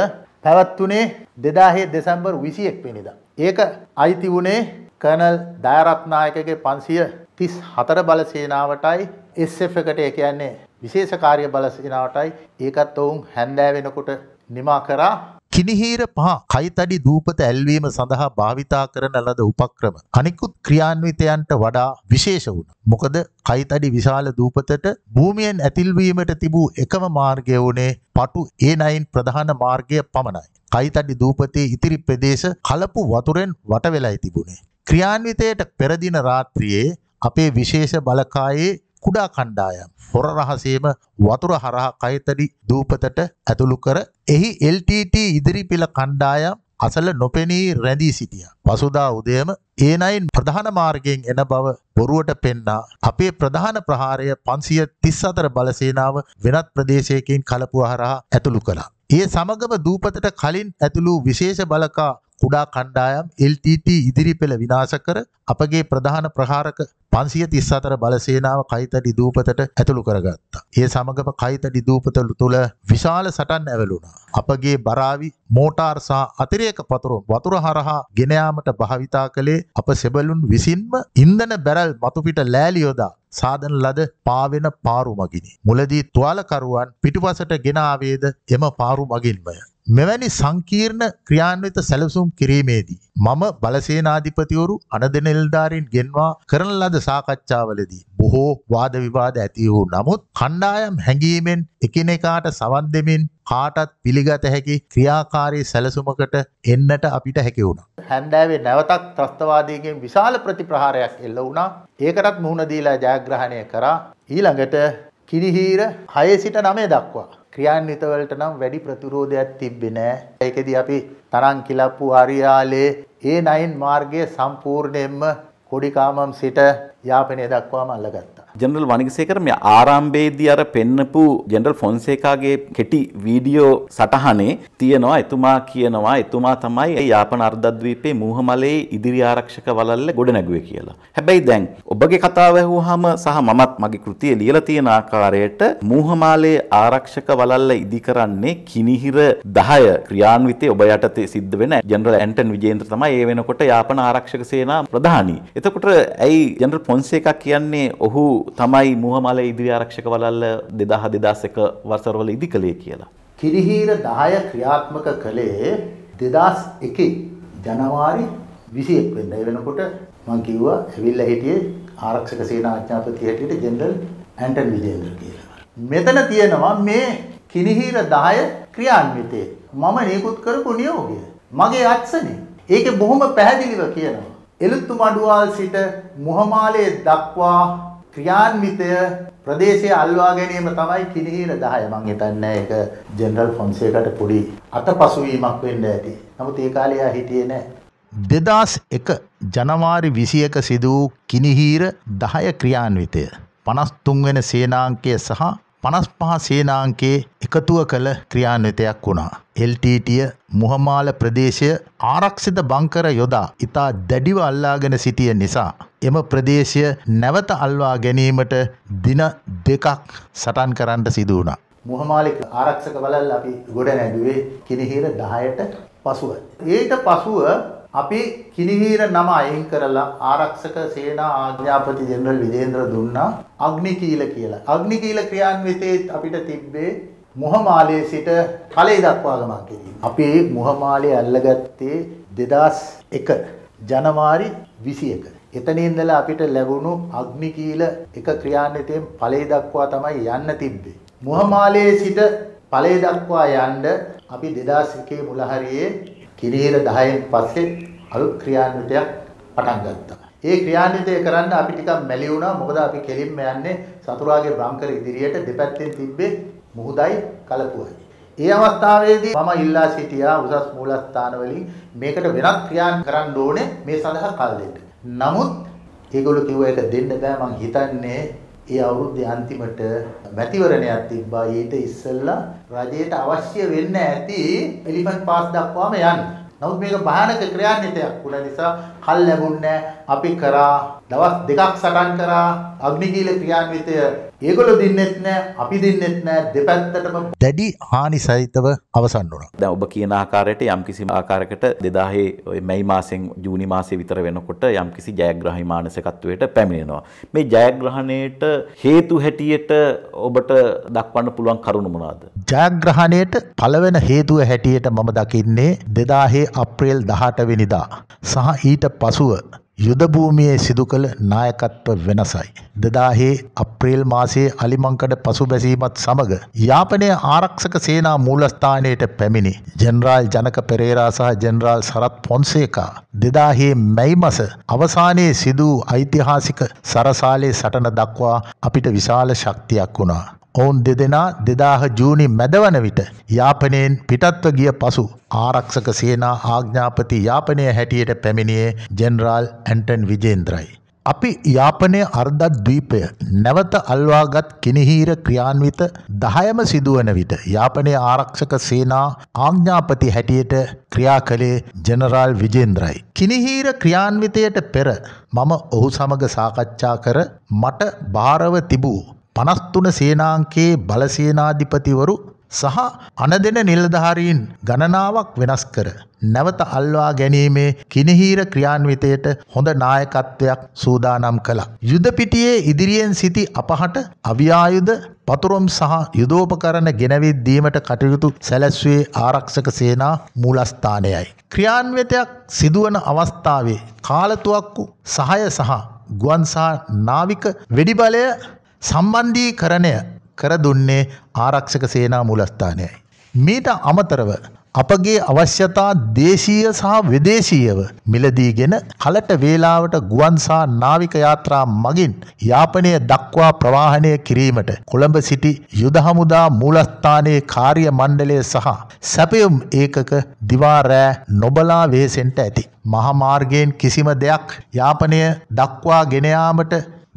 පැවැත්වුණේ දෙදාහේ දෙසැම්බර් විසියෙක් පෙනිද. ඒක අයිති වුණේ කනල් දෑරත්නායකගේ පන්සිය තිස් හතර බලසේනාවටයි එස්සෙෆ් එකට ඒ කියන්නේ විශේෂකාරය බලසේනාවටයි ඒකත් ඔවුන් හැන්දෑ වෙනකොට නිමා කරා කිනිහිර පහ කයිතඩි දූපත ඇල්වීම සඳහා භාවිතා කරන ලද උපක්‍රම අනිකුත් ක්‍රියාන්විතයන්ට වඩා විශේෂ වුණා. මොකද කයිතඩි විශාල දූපතට භූමියෙන් ඇතිල්වීමට තිබූ එකම මාර්ගය වුණේ පටු ඒනයින් ප්‍රධාන මාර්ගය පමණයි. කයිතඩි දූපතේ ඉතිරි ප්‍රදේශ කලපු වතුරෙන් වට වෙලයි තිබුණේ. ක්‍රියාන්විතයට පෙර දින රාත්‍රියේ අපේ විශේෂ බලකායේ කුඩා කණ්ඩායම් හොර රහසේම වතුර හරහා කයතඩි දූපතට ඇතුළු කර එහි LTT ඉදිරි පිළ කණ්ඩායම් අසල නොපෙනී රැඳී සිටියා. පසුදා උදයම ඒනයින් ප්‍රධාන මාර්ගයෙන් එන බව බොරුවට පෙන්නා අපේ ප්‍රධාන ප්‍රහාරය 534 බලසේනාව වෙනත් ප්‍රදේශයකින් කලපුව හරහා ඇතුළු කළා. ඒ සමගම දූපතට කලින් ඇතුළු විශේෂ බලකා කුඩා කණ්ඩායම් LTT ඉදිරිපෙළ විනාශ කර අපගේ ප්‍රධාන ප්‍රහාරක 534 බලසේනාව කයිතඩි දූපතට ඇතුළු කරගත්තා. ඒ සමගම කයිතඩි දූපත තුළ විශාල සටන් ඇවළුණා. අපගේ බරාවි මෝටාර් සහ අතිරේක පතුරු වතුර හරහා ගෙන යාමට භාවිතා කළේ අප සෙබළුන් විසින්ම ඉන්ධන බැරල් මතු පිට ලෑලි යොදා සාදන ලද පාවෙන පාරු මගිනි. මුලදී තුවාලකරුවන් පිටුපසට ගෙන ආවේද එම පාරු මගින්මය. මෙවැනි සංකීර්ණ ක්‍රියාන්විත සැලසුම් කිරීමේදී මම බලසේනාධිපතිවරු අනදෙනෙල්දාරින් ගෙන්වා කරන ලද සාකච්ඡාවලදී බොහෝ වාද විවාද ඇති වූ නමුත් කණ්ඩායම් හැඟීමෙන් එකිනෙකාට සවන් දෙමින් කාටත් පිළිගත හැකි ක්‍රියාකාරී සැලසුමකට එන්නට අපිට හැකි වුණා. හැන්දෑවේ නැවතත් ත්‍රස්තවාදීගෙන් විශාල ප්‍රතිප්‍රහාරයක් එල්ල වුණා. ඒකටත් මුහුණ දීලා ජයග්‍රහණය කරා. ඊළඟට කිරිහිර 6 සිට 9 දක්වා ක්‍රියාන්විත වලට නම් වැඩි ප්‍රතිරෝධයක් තිබ්බේ නෑ. ඒකෙදි අපි තරං කිලප්පු හරියාලේ ඒ නයින් මාර්ගයේ සම්පූර්ණයෙන්ම කොඩිකාමම් සිට යාපනය දක්වාම අල්ලගත්තා. ජනරල් වනිගසේකර මේ ආරම්භයේදී අර පෙන්නපු ජනරල් ෆොන්සේකාගේ කෙටි වීඩියෝ සටහනේ තියෙනවා එතුමා කියනවා එතුමා තමයි ඒ යාපන අර්ධද්වීපයේ මූහමලේ ඉදිරි ආරක්ෂක වලල්ල ගොඩනැගුවේ කියලා. හැබැයි දැන් ඔබගේ කතාව ඇහුවාම සහ මමත් මගේ කෘතිය ලියලා තියෙන ආකාරයට මූහමාලේ ආරක්ෂක වලල්ල ඉදි කරන්නේ කිනිහිර 10 ක්‍රියාන්විතයේ ඔබ යටතේ සිද්ධ වෙන ජනරල් ඇන්ටන් විජේන්ද්‍ර තමයි ඒ වෙනකොට යාපන ආරක්ෂක සේනා ප්‍රධානී. එතකොට ඇයි ජනරල් ෆොන්සේකා කියන්නේ ඔහු තමයි මුහමල ඉදිරි ආරක්ෂක වලල්ල දෙදහ දෙදස්සක වර්සරවල ඉදි කළේ කියලා. කිරිහීර දාය ක්‍රියාත්මක කළේ දෙදස් එක ජනවාරි විසියෙක් වෙන්න වෙනකොට මං කිව්වා ඇවිල්ල හිටියේ ආරක්ෂක සේනා අඥාපති හැටියට ජෙනරල් ඇන්ටන් විජේන්ද්‍ර කියලා. මෙතන තියෙනවා මේ කිරිහීර දාය ක්‍රියාන්විතය මම නිකුත් කරපු නියෝගය මගේ අත්සනේ ඒක බොහොම පැහැදිලිව කියනවා. එලුත්තු මඩුවාල් සිට මුහමාලයේ දක්වා ක්‍රියාන්විතය ප්‍රදේශය අල්වා ගැනීම තමයි කිරිහිර 10. මම හිතන්නේ ඒක ජෙනරල් ෆොන්සේකට පොඩි අතපසුවීමක් වෙන්න ඇති. නමුත් ඒ කාලේ ආ හිටියේ නැහැ. 2001 ජනවාරි 21 සිදු වූ කිනිහිර 10 ක්‍රියාන්විතය 53 වෙනි සේනාංකය සහ පනස්පහ සේනාංකේ එකතුව කළ ක්‍රියාන්විතයක් වුණා. එල්ටීටිය මුහමාල ප්‍රදේශය ආරක්ෂිත බංකර යොදා ඉතා දැඩිව අල්ලාගෙන සිටිය නිසා. එම ප්‍රදේශය නැවත අල්වා ගැනීමට දින දෙකක් සටන් කරන්න සිදු වුණා. මුහමාලික ආරක්ෂක බලල් අපි ගොඩ නැදුවේ කිරිහිර දහයට පසුව. ඒට පසුව අපි කිනිහීර නම අයින් කරලා ආරක්ෂක සේනා ආඥාපති ජෙනරල් විජේන්ද්‍ර දුන්නා අග්නිකීල කියලා. අග්නිකීල ක්‍රියාන්විතයේ අපිට තිබ්බේ මුහමාලයේ සිට කලේ දක්වා ගමන් කිරීම. අපි මුහමාලය අල්ලගත්තේ 2001 ජනවාරි 21. එතන ඉඳලා අපිට ලැබුණු අග්නිකීල එක ක්‍රියාන්විතයෙන් ඵලයේ දක්වා තමයි යන්න තිබ්බේ. මුහමාලයේ සිට ඵලයේ දක්වා යන්න අපි 2001 මුල හරියේ කිරීර 10න් පස්සේ අලුත් ක්‍රියාන්විතයක් පටන් ගත්තා. ඒ ක්‍රියාන්විතය කරන්න අපි ටිකක් මැලි වුණා. මොකද අපි කෙලින්ම යන්නේ සතුරාගේ බ්‍රංකර ඉදිරියට දෙපැත්තෙන් තිබ්බේ මුහුදයි කලපුවයි. ඒ අවස්ථාවේදී මම ඉල්ලා සිටියා උසස් මූලස්ථානවලින් මේකට වෙනත් ක්‍රියාන් කරන්න ඕනේ මේ සඳහා කල් දෙන්න. නමුත් ඒගොල්ලෝ කිව්ව එක දෙන්න බෑ මං හිතන්නේ ඒ අවුරුද්දේ අන්තිමට මැතිවරණයක් තිබ්බා ඊට ඉස්සෙල්ලා රජයට අවශ්‍ය වෙන්න ඇති එලිෆන්ට් පාස් දක්වාම යන්න. නමුත් මේක භයානක ක්‍රියාන්විතයක්. උන නිසා කල් ලැබුන්නේ අපි කරා දවස් දෙකක් සටන් කරා අග්නිකීල ක්‍රියාන්විතය ඒගොල්ලෝ දෙන්නෙත් නැහැ අපි දෙන්නෙත් නැහැ දෙපැත්තටම දැඩි හානි සහිතව අවසන් වුණා. දැන් ඔබ කියන ආකාරයට යම්කිසි ආකාරයකට 2000 ඔය මැයි මාසෙන් ජූනි මාසෙ විතර වෙනකොට යම්කිසි ජයග්‍රහී මානසිකත්වයට පැමිණෙනවා. මේ ජයග්‍රහණයට හේතු හැටියට ඔබට දක්වන්න පුළුවන් කරුණ මොනවාද? ජයග්‍රහණයට පළවෙන හේතුව හැටියට මම දකින්නේ 2000 අප්‍රේල් 18 වෙනිදා සහ ඊට පසුව යුද භූමියේ සිදු කළ නායකත්ව වෙනසයි. 2000 අප්‍රේල් මාසයේ අලිමංකඩ පසුබැසීමත් සමග යාපනයේ ආරක්ෂක සේනා මූලස්ථානයට පැමිණි ජෙනරාල් ජනක පෙරේරා සහ ජෙනරාල් සරත් පොන්සේකා 2000 මැයි මාස අවසානයේ සිදු ඓතිහාසික සරසාලේ සටන දක්වා අපිට විශාල ශක්තියක් වුණා. ඔවුන් දෙදෙනා දෙදාහ ජූනි මැදවන විට යාපනයෙන් පිටත්ව ගිය පසු ආරක්ෂක සේනා ආඥාපති යාපනය හැටියට පැමිණියේ ජෙනරාල් ඇන්ටන් විජේන්ද්‍රයි. අපි යාපනය අර්ධත් දවීපය නැවත අල්වාගත් කෙනෙහීර ක්‍රියාන්විත දහයම සිදුවන විට යාපනය ආරක්ෂක සේනා ආංඥාපති හැටියට ක්‍රියා කළේ ජනරාල් විජේන්ද්‍රයි. කිනිහීර ක්‍රියාන්විතයට පෙර මම ඔහු සමග සාකච්ඡා කර මට භාරව තිබූ පනස්තුන සේනාංකයේ බලසේනාධිපතිවරු සහ අනදෙන නිලධාරීන් ගණනාවක් වෙනස් කර. නැවත අල්වා ගැනීමේ කිනහීර ක්‍රියාන්විතයට හොඳ නායකත්වයක් සූදානම් කළා. යුදපිටියේ ඉදිරියෙන් සිටි අපහට අවියායුද පතුරොම් සහ යුදෝපකරණ ගෙනවිත් දීමට කටයුතු සැලැස්වේ ආරක්ෂක සේනා මූලස්ථානයයි. ක්‍රියාන්විතයක් සිදුවන අවස්ථාවේ කාලතුවක්කු සහය සහ ගුවන්සා නාවික වෙඩිබලය සම්බන්ධී කරණය කර දුන්නේ ආරක්ෂක සේනා මුලස්ථානයයි. මීට අමතරව අපගේ අවශ්‍යතා දේශීය සහ විදේශීයව මිලදීගෙන කලට වේලාවට ගුවන්සා නාවික යාත්‍රා මගින් යාපනය දක්වා ප්‍රවාහනය කිරීමට කොළඹ සිටි යුදහමුදා මූලස්ථානයේ කාර්ය මණ්ඩලය සහ සැපයුම් ඒකක දිවාරෑ නොබලා වේසෙන්ට ඇති. මහමාර්ගයෙන් කිසිම දෙයක් යාපනය දක්වා ගෙනයාමට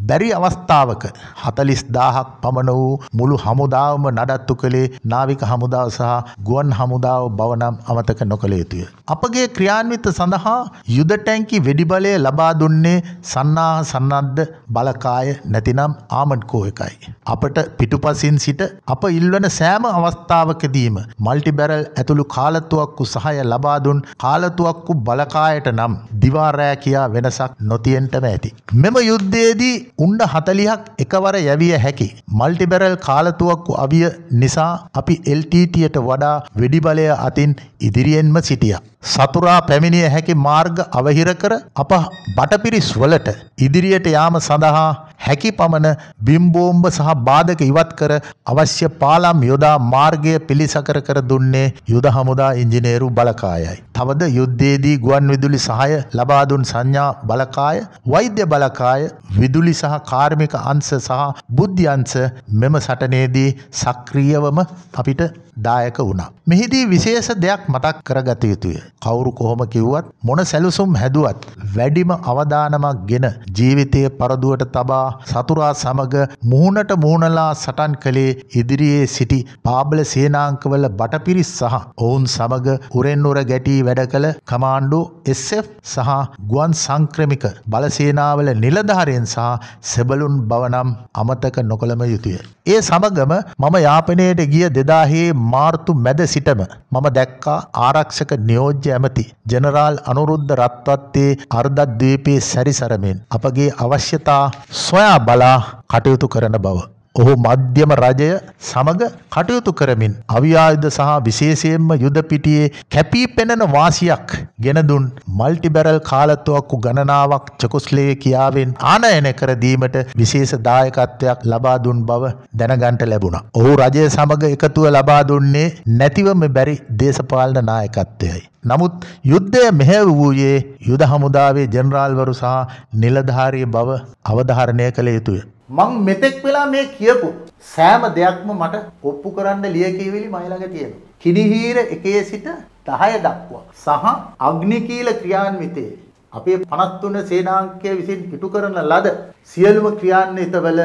බැරි අවස්ථාවක 40000ක් පමණ වූ මුළු හමුදාවම නඩත්තු කළේ නාවික හමුදාව සහ ගුවන් හමුදාව බව නම් අමතක නොකළ යුතුය. අපගේ ක්‍රියාන්විත සඳහා යුද ටැංකි වෙඩිබලය ලබා දුන්නේ සන්නාහ සන්නද්ධ බලකාය නැතිනම් ආමඩ් කෝ එකයි. අපට පිටුපසින් සිට අප ඉල්වන සෑම අවස්ථාවකදීම මල්ටි බැරල් ඇතුළු කාලතුවක්කු සහය ලබාදුන් කාලතුවක්කු බලකායට නම් දිවාරෑ කියා වෙනසක් නොතියෙන්ටම ඇති. මෙම යුද්ධයේදී උණ්ඩ හතලිහක් එකවර යැවිය හැකි. මල්ටිබැරල් කාලතුවක්කු අවිය නිසා අපි එල්ටීටයට වඩා වෙඩිබලය අතින් ඉදිරියෙන්ම සිටියා. සතුරා පැමිණිය හැකි මාර්ග අවහිර කර අප බටපිරිස් වලට ඉදිරියට යාම සඳහා හැකි පමණ බිම්බෝම්බ සහ බාධක ඉවත් කර අවශ්‍ය පාලම් යොදා මාර්ගය පිළිසකර කර දුන්නේ යුද හමුදා ඉංජිනේරු බලකායයි. තවද යුද්ධයේදී ගුවන් විදුලි සහාය ලබා දුන් සංඥා බලකාය, වෛද්‍ය බලකාය, විදුලි සහ කාර්මික අංශ සහ බුද්ධි අංශ මෙම සටනේදී සක්‍රියවම අපිට දායක වුණා. මෙහිදී විශේෂ දෙයක් මතක් කරගත යුතුය. කවුරු කොහොම කිව්වත් මොන සැලසුම් හැදුවත් වැඩිම අවධානමක් ගෙන ජීවිතයේ පරදුවට තබා සතුරා සමග මුහුණට මුහුණලා සටන් කළේ ඉදිරියේ සිටි පාබල සේනාංකවල බටපිරිස් සහ ඔවුන් සමග උරෙන් උර ගැටී වැඩ කළ කමාණ්ඩෝ SF සහ ගුවන් සංක්‍රමික බලසේනාවල නිලධාරීන් සහ සෙබළුන් බව නම් අමතක නොකළම යුතුය. ඒ සමගම මම යාපනයට ගිය දෙදාහේ මාර්තු මැද සිටම මම දැක්කා ආරක්ෂක නියෝජ්‍ය ඇමති ජනරාල් අනුරුද්ධ රත්වත්තේ අර්ධද්වීපයේ සැරිසරමින් අපගේ අවශ්‍යතා සොයා බලා කටයුතු කරන බව ඔහු මධ්‍යම රජය සමග කටයුතු කරමින් අවියායුධ සහ විශේෂයෙන්ම යුද පිටියේ කැපී පෙනෙන වාසියක් ගෙන දුන් මල්ටි බැරල් කාලතුවක්කු ගණනාවක් චෙකොස්ලේකියාවෙන් ආනයනය කර දීමට විශේෂ දායකත්වයක් ලබා දුන් බව දැනගන්ට ලැබුණා. ඔහු රජය සමග එකතුව ලබා දුන්නේ නැතිවම බැරි දේශපාලන නායකත්වයයි. නමුත් යුද්ධය මෙහෙව වූයේ යුද හමුදාවේ ජෙනරාල්වරු සහ නිලධාරී බව අවධාරණය කළ යුතුය. මං මෙතෙක් වෙලා මේ කියපු සෑම දෙයක්ම මට ඔප්පු කරන්න ලියකියවිලි මයි ළඟ තියෙනවා. කිනිහීර 1 සිට 10 දක්වා සහ අග්නිකීල ක්‍රියාන්විතයේ අපේ 53 සේනාංකය විසින් පිටු කරන ලද සියලුම ක්‍රියාන්විතවල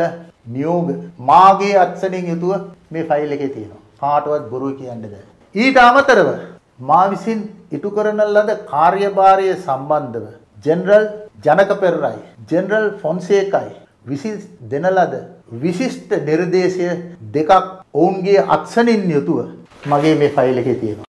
නියෝග මාගේ අත්සනින් යුතුව මේ ෆයිල් එකේ තියෙනවා. කාටවත් බොරු කියන්න බෑ. ඊට අමතරව මා විසින් ඉටු කරන ලද කාර්යභාරය සම්බන්ධව ජෙනරල් ජනක පෙරරයි ජෙනරල් ෆොන්සේකයි විසි දෙන ලද විශිෂ්ට නිර්දේශය දෙකක් ඔවුන්ගේ අත්සනින් යුතුව මගේ මේ ෆයිල් එකේ තියෙනවා.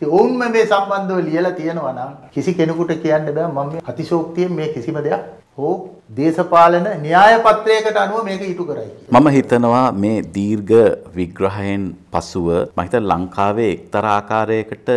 ඉතින් ඔවුන්ම මේ සම්බන්ධව ලියලා තියෙනවා නම් කිසි කෙනෙකුට කියන්න බෑ මම අතිශෝක්තියෙන් මේ කිසිම දෙයක් හෝ දේශපාලන න්‍යාය පත්‍රයකට අනුව මේක ඉටු කරයි. මම හිතනවා මේ දීර්ඝ විග්‍රහයෙන් පසුව මම හිතන ලංකාවේ එක්තරා ආකාරයකට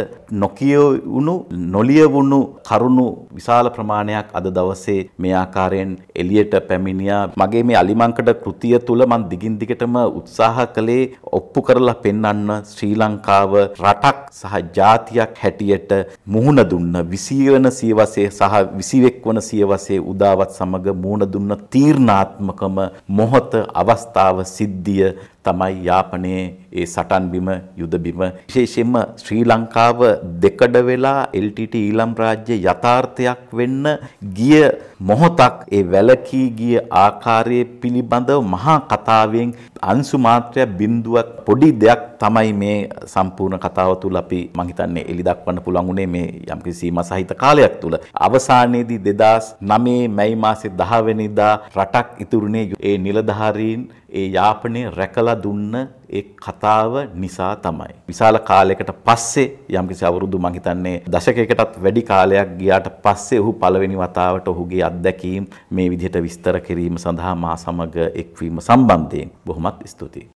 නොකියවුණු නොලියවුණු කරුණු විශාල ප්‍රමාණයක් අද දවසේ මේ ආකාරයෙන් එළියට පැමිණියා. මගේ මේ අලිමංකඩ කෘතිය තුල මම දිගින් දිගටම උත්සාහ කළේ ඔප්පු කරලා පෙන්වන්න ශ්‍රී ලංකාව රටක් සහ ජාතියක් හැටියට මුහුණ දුන්න 20 වෙනි සියවසේ සහ 21 වෙනි සියවසේ උදාවත් සමග මූණ දුන්න තීර්ණාත්මකම මොහොත අවස්ථාව සිද්ධිය තමයි යාපනයේ ඒ සටන් බිම යුද බිම විශේෂයෙන්ම ශ්‍රී ලංකාව දෙකඩ වෙලා LTT ඊළම් රාජ්‍ය යථාර්ථයක් වෙන්න ගිය මොහොතක් ඒ වැලකී ගිය ආකාරය පිළිබඳව මහා කතාවෙන් අංශු මාත්‍රයක් බිඳුවක් පොඩි දෙයක් තමයි මේ සම්පූර්ණ කතාව තුළ අපි මං හිතන්නේ එලි දක්වන්න පුළුවන් උනේ මේ යම්කිසි සීමා සහිත කාලයක් තුළ අවසානයේදී 2009 මැයි මාසේ 10 වෙනිදා රටක් ඉතුරුනේ ඒ නිලධාරීන් ඒ යාපනයේ රැකලා දුන්න ඒ කතාව නිසා තමයි. විශාල කාලයකට පස්සේ යම්කිසි අවුරුදු මං හිතන්නේ දශකයකටත් වැඩි කාලයක් ගියාට පස්සේ ඔහු පළවෙනි වතාවට ඔහුගේ අත්දැකීම් මේ විදිහට විස්තර කිරීම සඳහා මා සමග එක්වීම සම්බන්ධයෙන් බොහොමත් ස්තුතියි.